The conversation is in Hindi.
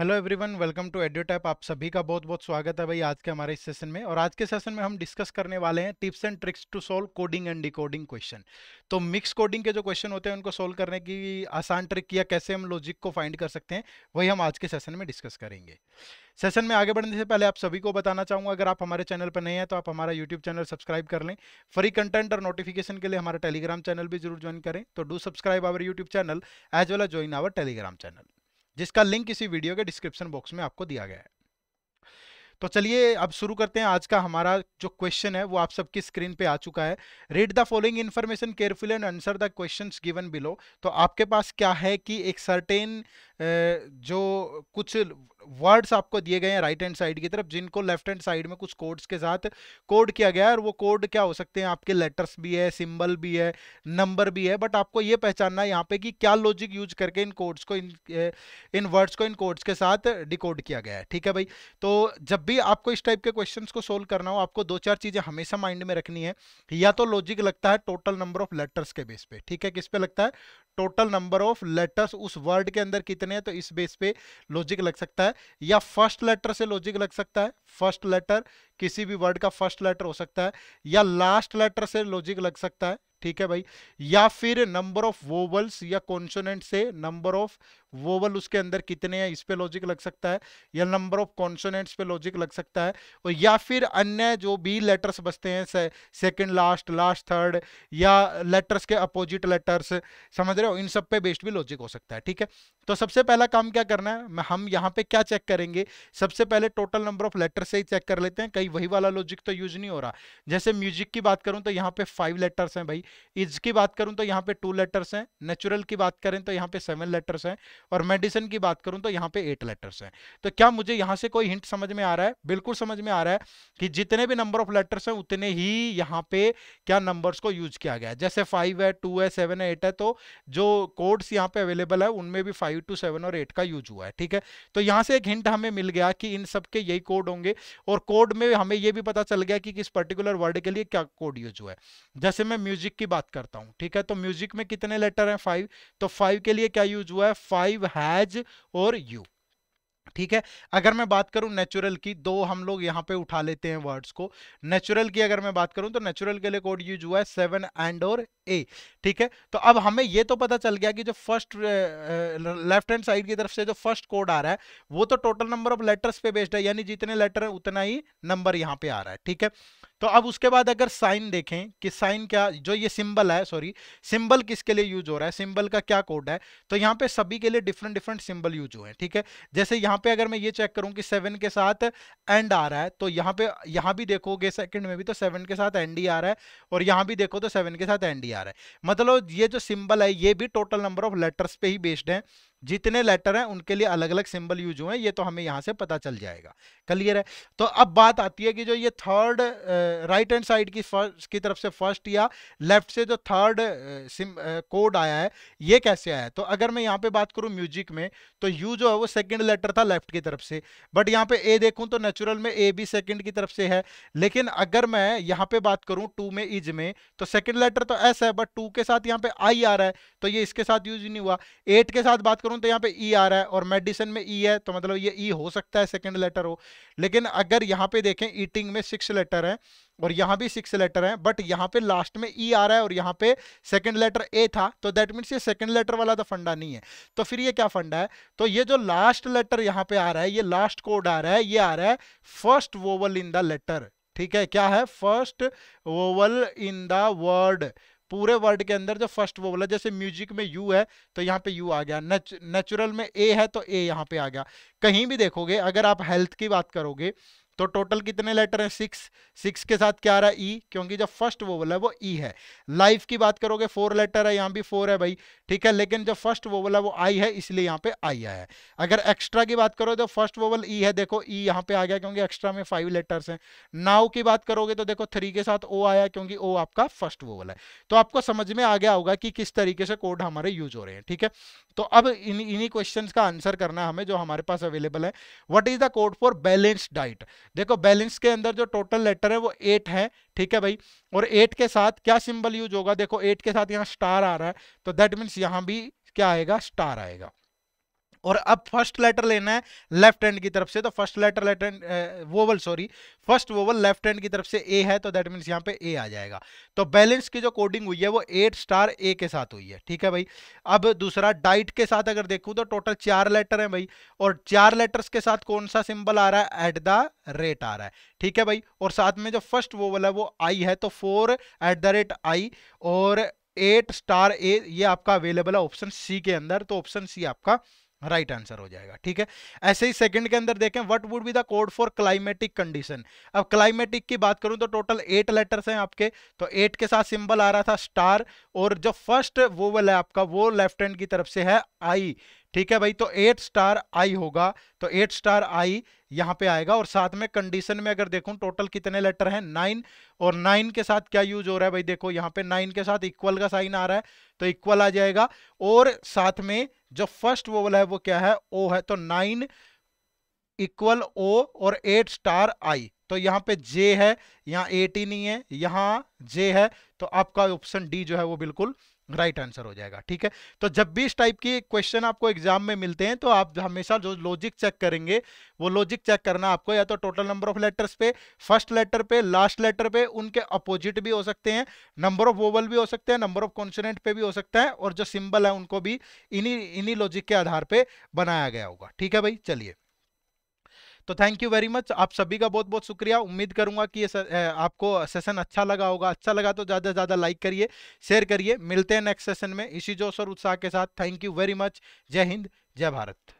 hello everyone welcome to tap आप सभी का बहुत बहुत स्वागत है भाई आज के हमारे इस सेशन में और आज के सेशन में हम डिस्कस करने वाले हैं tips and tricks to solve coding and decoding question तो मिक्स कोडिंग के जो क्वेश्चन होते हैं उनको सॉल्व करने की आसान ट्रिक या कैसे हम लॉजिक को फाइंड कर सकते हैं वही हम आज के सेशन में डिस्कस करेंगे सेशन में आगे बढ़ने से पहले आप सभी को बताना चाहूँगा अगर आप हमारे चैनल पर नहीं हैं तो आप हमारा यूट्यूब चैनल सब्सक्राइब कर लें फ्री कंटेंट और नोटिफिकेशन के लिए हमारा टेलीग्राम चैनल भी जरूर ज्वाइन करें तो do subscribe our YouTube channel as well as join our Telegram channel जिसका लिंक इसी वीडियो के डिस्क्रिप्शन बॉक्स में आपको दिया गया है तो चलिए अब शुरू करते हैं आज का हमारा जो क्वेश्चन है वो आप सबकी स्क्रीन पे आ चुका है read the following information careful and answer the question given below तो आपके पास क्या है कि एक सर्टेन जो कुछ वर्ड्स आपको दिए गए हैं राइट हैंड साइड की तरफ जिनको लेफ्ट हैंड साइड में कुछ कोड्स के साथ कोड किया गया है और वो कोड क्या हो सकते हैं आपके लेटर्स भी है सिंबल भी है नंबर भी है बट आपको ये पहचानना है यहाँ पे कि क्या लॉजिक यूज करके इन कोड्स को इन इन वर्ड्स को इन कोड्स के साथ डिकोड किया गया है ठीक है भाई तो जब भी आपको इस टाइप के क्वेश्चन को सोल्व करना हो आपको दो चार चीज़ें हमेशा माइंड में रखनी है या तो लॉजिक लगता है टोटल नंबर ऑफ लेटर्स के बेस पे ठीक है किस पे लगता है टोटल नंबर ऑफ लेटर्स उस वर्ड के अंदर कितने हैं तो इस बेस पे लॉजिक लग सकता है या फर्स्ट लेटर से लॉजिक लग सकता है फर्स्ट लेटर किसी भी वर्ड का फर्स्ट लेटर हो सकता है या लास्ट लेटर से लॉजिक लग सकता है ठीक है भाई या फिर नंबर ऑफ वोवल्स या कॉन्सोनेंट से नंबर ऑफ वोवल उसके अंदर कितने हैं इस पे लॉजिक लग सकता है या नंबर ऑफ कॉन्सोनेंट्स पे लॉजिक लग सकता है और या फिर अन्य जो भी लेटर्स बचते हैं से, सेकंड लास्ट लास्ट थर्ड या लेटर्स के अपोजिट लेटर्स समझ रहे हो इन सब पे बेस्ड भी लॉजिक हो सकता है ठीक है तो सबसे पहला काम क्या करना है हम यहाँ पे क्या चेक करेंगे सबसे पहले टोटल नंबर ऑफ लेटर्स से ही चेक कर लेते हैं कहीं वही वाला लॉजिक तो यूज नहीं हो रहा जैसे म्यूजिक की बात करूँ तो यहाँ पे फाइव लेटर्स हैं भाई इज की बात करूं तो यहाँ पे टू लेटर्स हैं नेचुरल की बात करें तो यहाँ पे सेवन लेटर्स हैं और मेडिसिन की बात करूं तो यहाँ पे एट लेटर्स हैं तो क्या मुझे यहाँ से कोई हिंट समझ में आ रहा है बिल्कुल समझ में आ रहा है कि जितने भी नंबर ऑफ लेटर्स हैं उतने ही यहाँ पे क्या नंबर्स को यूज किया गया है जैसे फाइव है टू है सेवन है एट है तो जो कोड्स यहाँ पे अवेलेबल है उनमें भी फाइव टू सेवन और एट का यूज हुआ है ठीक है तो यहाँ से एक हिंट हमें मिल गया कि इन सबके यही कोड होंगे और कोड में हमें यह भी पता चल गया कि किस पर्टिकुलर वर्ड के लिए क्या कोड यूज हुआ है जैसे मैं म्यूजिक की बात करता हूं ठीक है तो म्यूजिक में कितने लेटर हैं फाइव तो फाइव के लिए क्या यूज हुआ है फाइव हैज और यू ठीक है अगर मैं बात करूं नेचुरल की दो हम लोग यहां पे उठा लेते हैं वर्ड्स को नेचुरल की अगर मैं बात करूं तो नेचुरल के लिए कोड यूज हुआ है सेवन एंड और ए ठीक है तो अब हमें ये तो पता चल गया कि जो फर्स्ट लेफ्ट हैंड साइड की तरफ से जो फर्स्ट कोड आ रहा है वो तो टोटल नंबर ऑफ लेटर्स पे बेस्ड है यानी जितने लेटर है उतना ही नंबर यहाँ पे आ रहा है ठीक है तो अब उसके बाद अगर साइन देखें कि साइन क्या जो ये सिंबल है सॉरी सिंबल किसके लिए यूज हो रहा है सिंबल का क्या कोड है तो यहाँ पे सभी के लिए डिफरेंट डिफरेंट सिंबल यूज हुए हैं ठीक है जैसे यहाँ पे अगर मैं ये चेक करूँ कि सेवन के साथ एंड आ रहा है तो यहाँ पे यहाँ भी देखोगे सेकंड में भी तो सेवन के साथ एंड ही आ रहा है और यहाँ भी देखो तो सेवन के साथ एंड ही आ रहा है मतलब ये जो सिंबल है ये भी टोटल नंबर ऑफ लेटर्स पे ही बेस्ड है जितने लेटर हैं उनके लिए अलग अलग सिंबल यूज हुए हैं ये तो हमें यहाँ से पता चल जाएगा क्लियर है तो अब बात आती है कि जो ये थर्ड राइट हैंड साइड की फर्स्ट की तरफ से फर्स्ट या लेफ्ट से जो थर्ड कोड आया है ये कैसे आया है तो अगर मैं यहाँ पे बात करूँ म्यूजिक में तो यू जो है वो सेकेंड लेटर था लेफ्ट की तरफ से बट यहाँ पे ए देखूँ तो नेचुरल में ए भी सेकेंड की तरफ से है लेकिन अगर मैं यहाँ पे बात करूँ टू में इज में तो सेकेंड लेटर तो एस है बट टू के साथ यहाँ पे आई आ रहा है तो ये इसके साथ यूज नहीं हुआ एट के साथ बात करूँ करूं तो यहाँ पे ई e आ रहा है और मेडिसिन में ई e है तो मतलब ये ई e हो सकता है सेकंड लेटर हो लेकिन अगर यहाँ पे देखें ईटिंग में सिक्स लेटर है और यहाँ भी सिक्स लेटर है बट यहाँ पे लास्ट में ई आ रहा है और यहाँ पे सेकंड लेटर ए था तो दैट मीन्स ये सेकंड लेटर वाला तो फंडा नहीं है तो फिर ये क्या फंडा है तो ये जो लास्ट लेटर यहाँ पे आ रहा है ये लास्ट कोड आ रहा है ये आ रहा है first vowel in the letter ठीक है क्या है first vowel in the word पूरे वर्ड के अंदर जो फर्स्ट वो बोला जैसे म्यूजिक में यू है तो यहाँ पे यू आ गया नेचुरल में ए है तो ए यहाँ पे आ गया कहीं भी देखोगे अगर आप हेल्थ की बात करोगे तो टोटल कितने लेटर हैं सिक्स सिक्स के साथ क्या आ रहा है ई e, क्योंकि जो फर्स्ट वोवल है वो ई e है लाइफ की बात करोगे फोर लेटर है यहाँ भी फोर है भाई ठीक है लेकिन जो फर्स्ट वोवल है वो आई है इसलिए यहाँ पे आई आया है अगर एक्स्ट्रा की बात करो तो फर्स्ट वोवल ई है देखो ई e यहाँ पे आ गया क्योंकि एक्स्ट्रा में फाइव लेटर्स हैं नाव की बात करोगे तो देखो थ्री के साथ ओ आया क्योंकि ओ आपका फर्स्ट वोवल है तो आपको समझ में आ गया होगा कि किस तरीके से कोड हमारे यूज हो रहे हैं ठीक है तो अब इन्हीं क्वेश्चन का आंसर करना हमें जो हमारे पास अवेलेबल है what is the code for balance diet देखो बैलेंस के अंदर जो टोटल लेटर है वो एट है ठीक है भाई और एट के साथ क्या सिंबल यूज होगा देखो एट के साथ यहाँ स्टार आ रहा है तो दैट मीन्स यहाँ भी क्या आएगा स्टार आएगा और अब फर्स्ट लेटर लेना है लेफ्ट हैंड की तरफ से तो first letter left hand vowel sorry first vowel left hand की तरफ से ए है तो दैट मीन्स यहाँ पे ए आ जाएगा तो बैलेंस की जो कोडिंग हुई है वो एट स्टार ए के साथ हुई है ठीक है भाई अब दूसरा डाइट के साथ अगर देखूँ तो टोटल चार लेटर है भाई और चार लेटर्स के साथ कौन सा सिंबल आ रहा है एट द रेट आ रहा है ठीक है भाई और साथ में जो फर्स्ट वोवल है वो आई है तो four at the rate I और एट स्टार ए ये आपका अवेलेबल है ऑप्शन सी के अंदर तो ऑप्शन सी आपका राइट right आंसर हो जाएगा ठीक है ऐसे ही सेकंड के अंदर देखें what would be the code for climatic condition अब क्लाइमेटिक की बात करूं तो टोटल एट लेटर्स हैं आपके तो एट के साथ सिंबल आ रहा था स्टार और जो फर्स्ट वो वोवल है आपका वो लेफ्ट हैंड की तरफ से है आई ठीक है भाई तो एट स्टार आई होगा तो एट स्टार आई यहां पे आएगा और साथ में कंडीशन में अगर देखूं टोटल कितने लेटर हैं नाइन और नाइन के साथ क्या यूज हो रहा है भाई देखो यहां पे नाइन के साथ इक्वल का साइन आ रहा है तो इक्वल आ जाएगा और साथ में जो फर्स्ट वोवल है वो क्या है ओ है तो नाइन इक्वल ओ और एट स्टार आई तो यहां पे जे है यहां एटी नहीं है यहां जे है तो आपका ऑप्शन डी जो है वो बिल्कुल राइट right आंसर हो जाएगा ठीक है तो जब भी इस टाइप की क्वेश्चन आपको एग्जाम में मिलते हैं तो आप हमेशा जो लॉजिक चेक करेंगे वो लॉजिक चेक करना आपको या तो टोटल नंबर ऑफ लेटर्स पे फर्स्ट लेटर पे लास्ट लेटर पे उनके अपोजिट भी हो सकते हैं नंबर ऑफ वोवल भी हो सकते हैं नंबर ऑफ कॉन्सोनेंट पे भी हो सकता है और जो सिंबल है उनको भी इन्हीं इन्हीं लॉजिक के आधार पर बनाया गया होगा ठीक है भाई चलिए तो थैंक यू वेरी मच आप सभी का बहुत बहुत शुक्रिया उम्मीद करूंगा कि ये आपको सेशन अच्छा लगा होगा अच्छा लगा तो ज़्यादा से ज़्यादा लाइक करिए शेयर करिए मिलते हैं नेक्स्ट सेशन में इसी जोश और उत्साह के साथ थैंक यू वेरी मच जय हिंद जय भारत